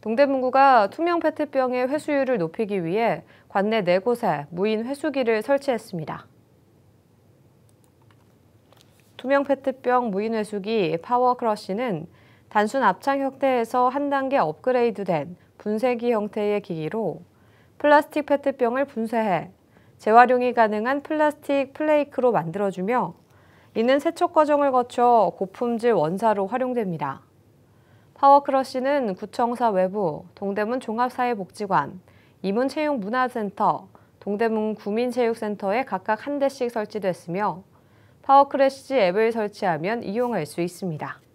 동대문구가 투명 페트병의 회수율을 높이기 위해 관내 네 곳에 무인 회수기를 설치했습니다. 투명 페트병 무인 회수기 파워크러쉬는 단순 압착 형태에서 한 단계 업그레이드된 분쇄기 형태의 기기로 플라스틱 페트병을 분쇄해 재활용이 가능한 플라스틱 플레이크로 만들어주며 이는 세척 과정을 거쳐 고품질 원사로 활용됩니다. 파워크러쉬는 구청사 외부, 동대문 종합사회복지관, 이문채용문화센터 동대문 구민체육센터에 각각 한 대씩 설치됐으며 파워크래쉬 앱을 설치하면 이용할 수 있습니다.